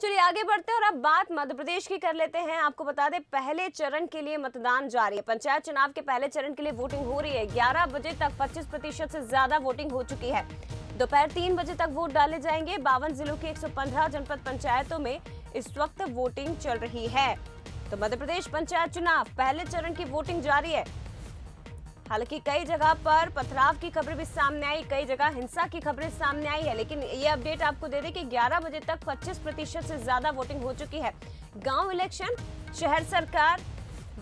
चलिए आगे बढ़ते हैं और अब बात मध्य प्रदेश की कर लेते हैं आपको बता दें पहले चरण के लिए मतदान जारी है पंचायत चुनाव के पहले चरण के लिए वोटिंग हो रही है 11 बजे तक 25 प्रतिशत से ज्यादा वोटिंग हो चुकी है दोपहर तीन बजे तक वोट डाले जाएंगे बावन जिलों सौ 115 जनपद पंचायतों में इस वक्त वोटिंग चल रही है तो मध्य प्रदेश पंचायत चुनाव पहले चरण की वोटिंग जारी है हालांकि कई जगह पर पथराव की खबरें भी सामने आई कई जगह हिंसा की खबरें सामने आई है लेकिन ये अपडेट आपको दे दें कि 11 बजे तक 25 प्रतिशत से ज्यादा वोटिंग हो चुकी है गांव इलेक्शन शहर सरकार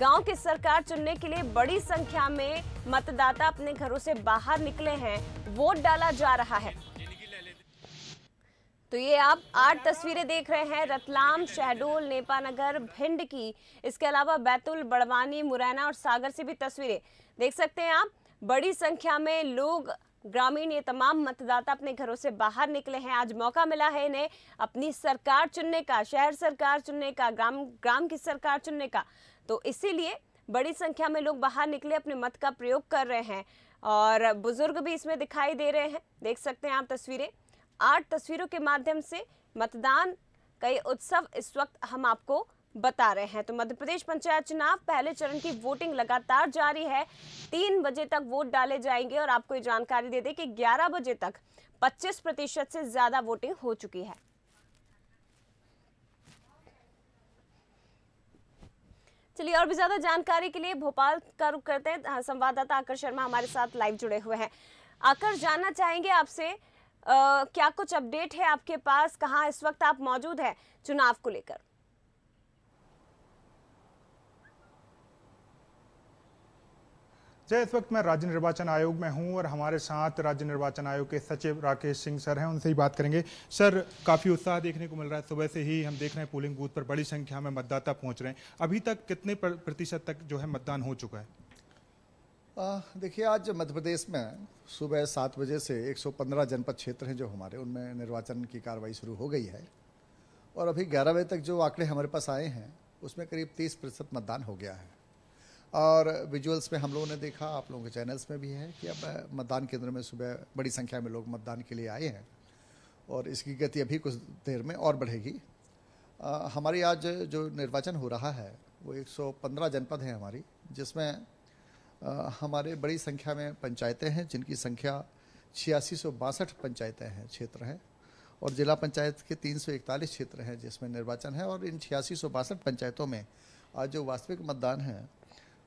गांव की सरकार चुनने के लिए बड़ी संख्या में मतदाता अपने घरों से बाहर निकले हैं वोट डाला जा रहा है तो ये आप आठ तस्वीरें देख रहे हैं रतलाम शहडोल नेपानगर भिंड की इसके अलावा बैतुल बड़वानी मुरैना और सागर से भी तस्वीरें देख सकते हैं आप बड़ी संख्या में लोग ग्रामीण ये तमाम मतदाता अपने घरों से बाहर निकले हैं आज मौका मिला है इन्हें अपनी सरकार चुनने का शहर सरकार चुनने का ग्राम ग्राम की सरकार चुनने का तो इसीलिए बड़ी संख्या में लोग बाहर निकले अपने मत का प्रयोग कर रहे हैं और बुजुर्ग भी इसमें दिखाई दे रहे हैं देख सकते हैं आप तस्वीरें आठ तस्वीरों के माध्यम से मतदान कई उत्सव इस वक्त हम आपको बता रहे हैं तो मध्य प्रदेश पंचायत चुनाव पहले चरण की वोटिंग लगातार जारी है तीन बजे तक वोट डाले जाएंगे और आपको ये जानकारी दे दें कि 11 बजे तक 25 प्रतिशत से ज्यादा वोटिंग हो चुकी है चलिए और भी ज्यादा जानकारी के लिए भोपाल का रुख करते हैं संवाददाता आकर शर्मा हमारे साथ लाइव जुड़े हुए हैं आकर जानना चाहेंगे आपसे क्या कुछ अपडेट है आपके पास कहाँ इस वक्त आप मौजूद हैं चुनाव को लेकर जय इस वक्त मैं राज्य निर्वाचन आयोग में हूं और हमारे साथ राज्य निर्वाचन आयोग के सचिव राकेश सिंह सर हैं उनसे ही बात करेंगे सर काफ़ी उत्साह देखने को मिल रहा है सुबह से ही हम देख रहे हैं पोलिंग बूथ पर बड़ी संख्या में मतदाता पहुंच रहे हैं अभी तक कितने प्रतिशत तक जो है मतदान हो चुका है देखिए आज मध्य प्रदेश में सुबह सात बजे से 115 जनपद क्षेत्र हैं जो हमारे उनमें निर्वाचन की कार्रवाई शुरू हो गई है और अभी ग्यारह बजे तक जो आंकड़े हमारे पास आए हैं उसमें करीब तीस प्रतिशत मतदान हो गया है और विजुअल्स में हम लोगों ने देखा आप लोगों के चैनल्स में भी है कि अब मतदान केंद्र में सुबह बड़ी संख्या में लोग मतदान के लिए आए हैं और इसकी गति अभी कुछ देर में और बढ़ेगी हमारी आज जो निर्वाचन हो रहा है वो 115 जनपद हैं हमारी जिसमें हमारे बड़ी संख्या में पंचायतें हैं जिनकी संख्या छियासी सौ बासठ पंचायतें हैं क्षेत्र हैं और जिला पंचायत के 341 क्षेत्र हैं जिसमें निर्वाचन है और इन छियासी सौ बासठ पंचायतों में आज जो वास्तविक मतदान है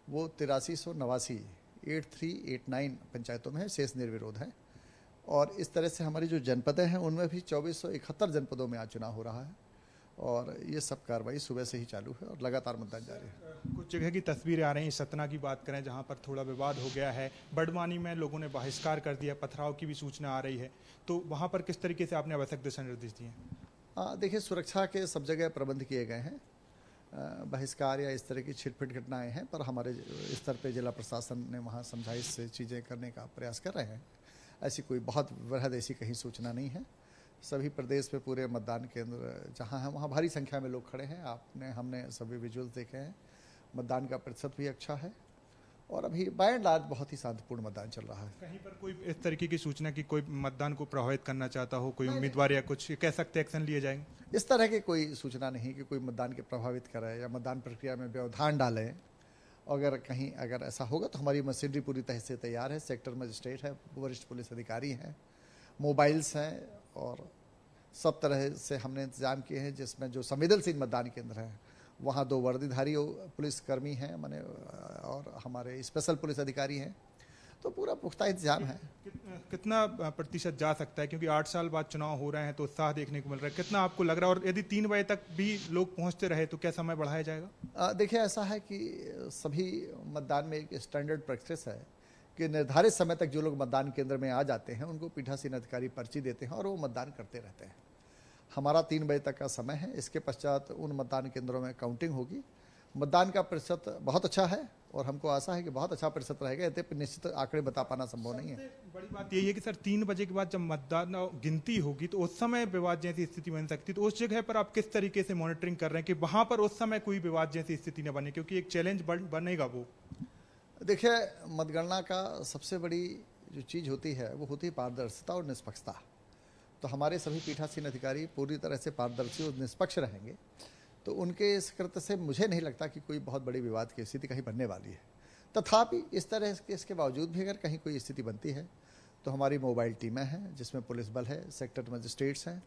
वो तिरासी सौ नवासी एट थ्री एट नाइन पंचायतों में है शेष निर्विरोध है और इस तरह से हमारी जो जनपदें हैं उनमें भी चौबीस जनपदों में आज चुनाव हो रहा है और ये सब कार्रवाई सुबह से ही चालू है और लगातार मतदान जारी है कुछ जगह की तस्वीरें आ रही हैं सतना की बात करें जहां पर थोड़ा विवाद हो गया है बड़वानी में लोगों ने बहिष्कार कर दिया पथराव की भी सूचना आ रही है तो वहां पर किस तरीके से आपने आवश्यक दिशा निर्देश दिए देखिए सुरक्षा के सब जगह प्रबंध किए गए हैं बहिष्कार या इस तरह की छिटपिट घटनाएं हैं पर हमारे स्तर पे जिला प्रशासन ने वहाँ समझाइश से चीज़ें करने का प्रयास कर रहे हैं ऐसी कोई बहुत वृहद ऐसी कहीं सूचना नहीं है सभी प्रदेश में पूरे मतदान केंद्र जहां हैं वहां भारी संख्या में लोग खड़े हैं आपने हमने सभी विजुअल्स देखे हैं मतदान का प्रतिशत भी अच्छा है और अभी बाय एंड लार्ज बहुत ही शांतिपूर्ण मतदान चल रहा है कहीं पर कोई इस तरीके की सूचना कि कोई मतदान को प्रभावित करना चाहता हो कोई उम्मीदवार या कुछ कह सकते एक्शन लिए जाएंगे इस तरह की कोई सूचना नहीं कि कोई मतदान के प्रभावित करे या मतदान प्रक्रिया में व्यवधान डालें अगर कहीं अगर ऐसा होगा तो हमारी मशीनरी पूरी तरह से तैयार है सेक्टर मजिस्ट्रेट है वरिष्ठ पुलिस अधिकारी हैं मोबाइल्स हैं और सब तरह से हमने इंतज़ाम किए हैं जिसमें जो संवेदनशील मतदान केंद्र हैं वहाँ दो वर्दीधारी पुलिसकर्मी हैं मैंने और हमारे स्पेशल पुलिस अधिकारी हैं तो पूरा पुख्ता इंतजाम है कितना प्रतिशत जा सकता है क्योंकि आठ साल बाद चुनाव हो रहे हैं तो उत्साह देखने को मिल रहा है कितना आपको लग रहा है और यदि तीन बजे तक भी लोग पहुंचते रहे तो क्या समय बढ़ाया जाएगा देखिए ऐसा है कि सभी मतदान में एक स्टैंडर्ड प्रैक्टिस है कि निर्धारित समय तक जो लोग मतदान केंद्र में आ जाते हैं उनको पीठासीन अधिकारी पर्ची देते हैं और वो मतदान करते रहते हैं हमारा तीन बजे तक का समय है इसके पश्चात उन मतदान केंद्रों में काउंटिंग होगी मतदान का प्रतिशत बहुत अच्छा है और हमको आशा है कि बहुत अच्छा प्रतिशत रहेगा यद्यपि निश्चित आंकड़े बता पाना संभव नहीं है बड़ी बात यही है कि सर तीन बजे के बाद जब मतदान गिनती होगी तो उस समय विवाद जैसी स्थिति बन सकती तो उस जगह पर आप किस तरीके से मॉनिटरिंग कर रहे हैं कि वहां पर उस समय कोई विवाद जैसी स्थिति न बने क्योंकि एक चैलेंज बनेगा वो देखिए मतगणना का सबसे बड़ी जो चीज़ होती है वो होती है पारदर्शिता और निष्पक्षता तो हमारे सभी पीठासीन अधिकारी पूरी तरह से पारदर्शी और निष्पक्ष रहेंगे तो उनके इस कृत्य से मुझे नहीं लगता कि कोई बहुत बड़ी विवाद की स्थिति कहीं बनने वाली है तथापि इस तरह के इसके बावजूद भी अगर कहीं कोई स्थिति बनती है तो हमारी मोबाइल टीमें हैं जिसमें पुलिस बल है सेक्टर मजिस्ट्रेट्स हैं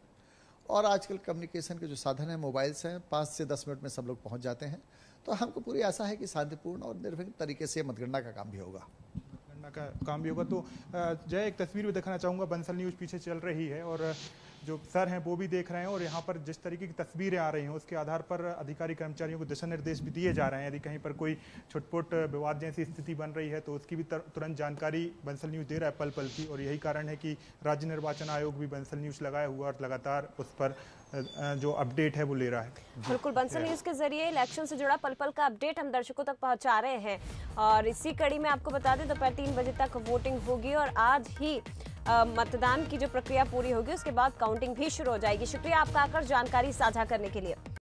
और आजकल कम्युनिकेशन के जो साधन हैं मोबाइल्स हैं पाँच से दस मिनट में सब लोग पहुँच जाते हैं तो हमको पूरी आशा है कि शांतिपूर्ण और निर्विघ्न तरीके से मतगणना का काम भी होगा मतगणना का काम भी होगा तो जय एक तस्वीर भी दिखाना चाहूँगा बंसल न्यूज़ पीछे चल रही है और जो सर हैं वो भी देख रहे हैं और यहाँ पर जिस तरीके की तस्वीरें आ रही हैं उसके आधार पर अधिकारी कर्मचारियों को दिशा निर्देश भी दिए जा रहे हैं यदि कहीं पर कोई छुटपुट विवाद जैसी स्थिति बन रही है तो उसकी भी तुरंत जानकारी बंसल न्यूज़ दे रहा है पल पल की और यही कारण है कि राज्य निर्वाचन आयोग भी बंसल न्यूज़ लगाया हुआ और लगातार उस पर जो अपडेट है वो ले रहा है बिल्कुल बंसल न्यूज़ के जरिए इलेक्शन से जुड़ा पल पल का अपडेट हम दर्शकों तक पहुंचा रहे हैं और इसी कड़ी में आपको बता दें दोपहर तीन बजे तक वोटिंग होगी और आज ही मतदान की जो प्रक्रिया पूरी होगी उसके बाद काउंटिंग भी शुरू हो जाएगी शुक्रिया आपका आकर जानकारी साझा करने के लिए